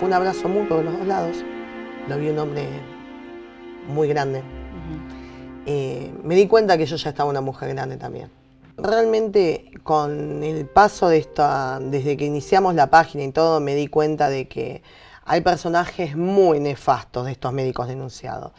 Fue un abrazo mutuo de los dos lados. Lo vi un hombre muy grande. Eh, me di cuenta que yo ya estaba una mujer grande también. Realmente con el paso de esta, desde que iniciamos la página y todo, me di cuenta de que hay personajes muy nefastos de estos médicos denunciados.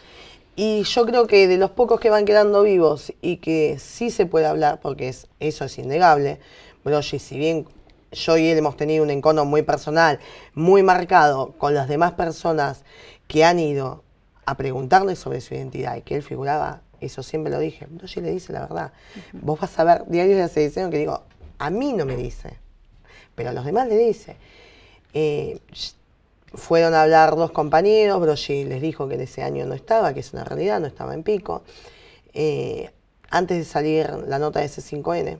Y yo creo que de los pocos que van quedando vivos y que sí se puede hablar, porque es, eso es innegable, Brogy, si bien yo y él hemos tenido un encono muy personal, muy marcado con las demás personas que han ido a preguntarle sobre su identidad y que él figuraba, eso siempre lo dije, no, le dice la verdad. Vos vas a ver diarios de sedición que digo, a mí no me dice, pero a los demás le dice. Eh, fueron a hablar dos compañeros, Brogy les dijo que en ese año no estaba, que es una realidad, no estaba en pico. Eh, antes de salir la nota de ese 5N,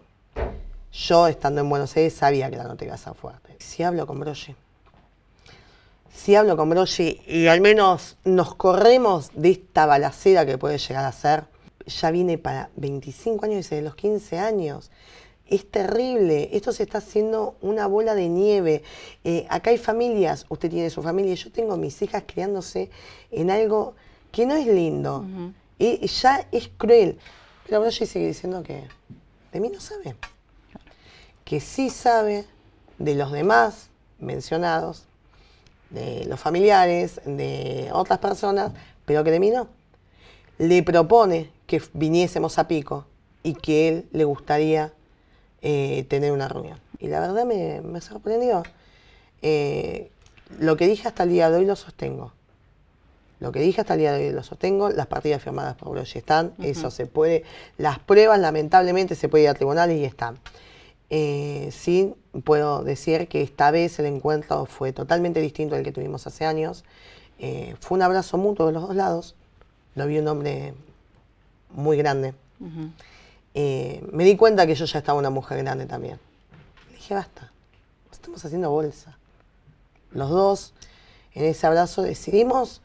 yo, estando en Buenos Aires, sabía que la nota iba a ser fuerte. Si hablo con Brogy, si hablo con Brogy y al menos nos corremos de esta balacera que puede llegar a ser, ya viene para 25 años y desde los 15 años. Es terrible, esto se está haciendo una bola de nieve. Eh, acá hay familias, usted tiene su familia, yo tengo mis hijas criándose en algo que no es lindo y ya es cruel. Pero Brogy sigue diciendo que de mí no sabe que sí sabe de los demás mencionados, de los familiares, de otras personas, pero que de mí no. Le propone que viniésemos a Pico y que él le gustaría eh, tener una reunión. Y la verdad me, sorprendió. Eh, lo que dije hasta el día de hoy lo sostengo. Lo que dije hasta el día de hoy lo sostengo. Las partidas firmadas por Broye están, eso se puede. Las pruebas, lamentablemente, se puede ir a tribunales y están. Eh, sí, puedo decir que esta vez el encuentro fue totalmente distinto al que tuvimos hace años. Eh, fue un abrazo mutuo de los dos lados. Lo vi un hombre muy grande. Eh, me di cuenta que yo ya estaba una mujer grande también. Le dije, basta, estamos haciendo bolsa. Los dos, en ese abrazo, decidimos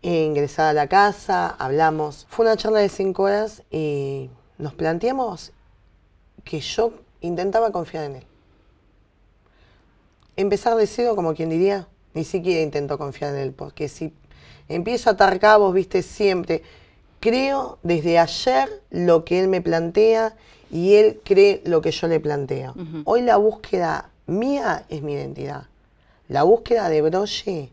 ingresar a la casa, hablamos. Fue una charla de cinco horas y nos planteamos que yo intentaba confiar en él. Empezar de cero, como quien diría, ni siquiera intento confiar en él, porque si empiezo a atar cabos, viste, siempre, creo desde ayer lo que él me plantea y él cree lo que yo le planteo. Hoy la búsqueda mía es mi identidad. La búsqueda de Broche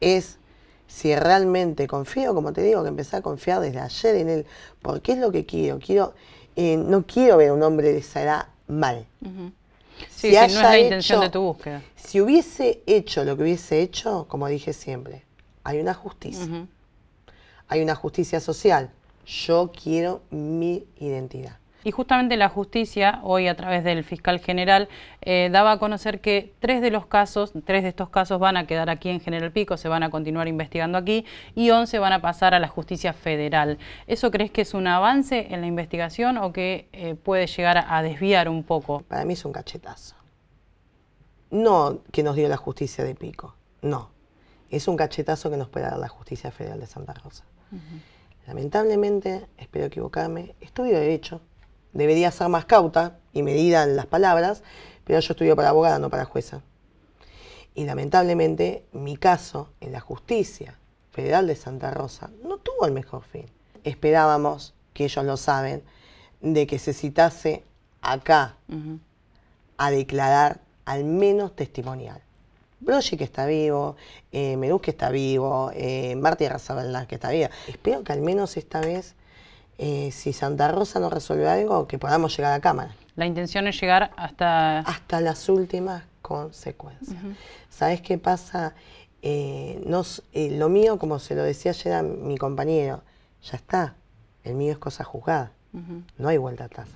es si realmente confío, como te digo, que empecé a confiar desde ayer en él, porque es lo que quiero. Quiero eh, no quiero ver a un hombre de esa edad mal. si, no es la intención de tu búsqueda. Si hubiese hecho lo que hubiese hecho, como dije siempre, hay una justicia. Hay una justicia social. Yo quiero mi identidad. Y justamente la justicia, hoy a través del fiscal general, eh, daba a conocer que tres de los casos, tres de estos casos van a quedar aquí en General Pico, se van a continuar investigando aquí, y once van a pasar a la justicia federal. ¿Eso crees que es un avance en la investigación o que eh, puede llegar a, desviar un poco? Para mí es un cachetazo. No que nos dio la justicia de Pico, no. Es un cachetazo que nos puede dar la justicia federal de Santa Rosa. Lamentablemente, espero equivocarme, estudio derecho, Debería ser más cauta y medida en las palabras, pero yo estudio para abogada, no para jueza. Y lamentablemente mi caso en la justicia federal de Santa Rosa no tuvo el mejor fin. Esperábamos, que ellos lo saben, de que se citase acá a declarar al menos testimonial. Brogy que está vivo, eh, que está vivo, eh, Martí Razabelna que está viva. Espero que al menos esta vez eh, si Santa Rosa no resuelve algo, que podamos llegar a Cámara. La intención es llegar hasta... Hasta las últimas consecuencias. ¿Sabes qué pasa? Eh, eh, lo mío, como se lo decía ayer a mi compañero, ya está. El mío es cosa juzgada. No hay vuelta atrás.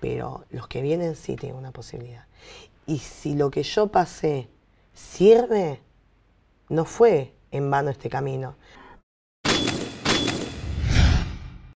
Pero los que vienen sí tienen una posibilidad. Y si lo que yo pasé sirve, no fue en vano este camino.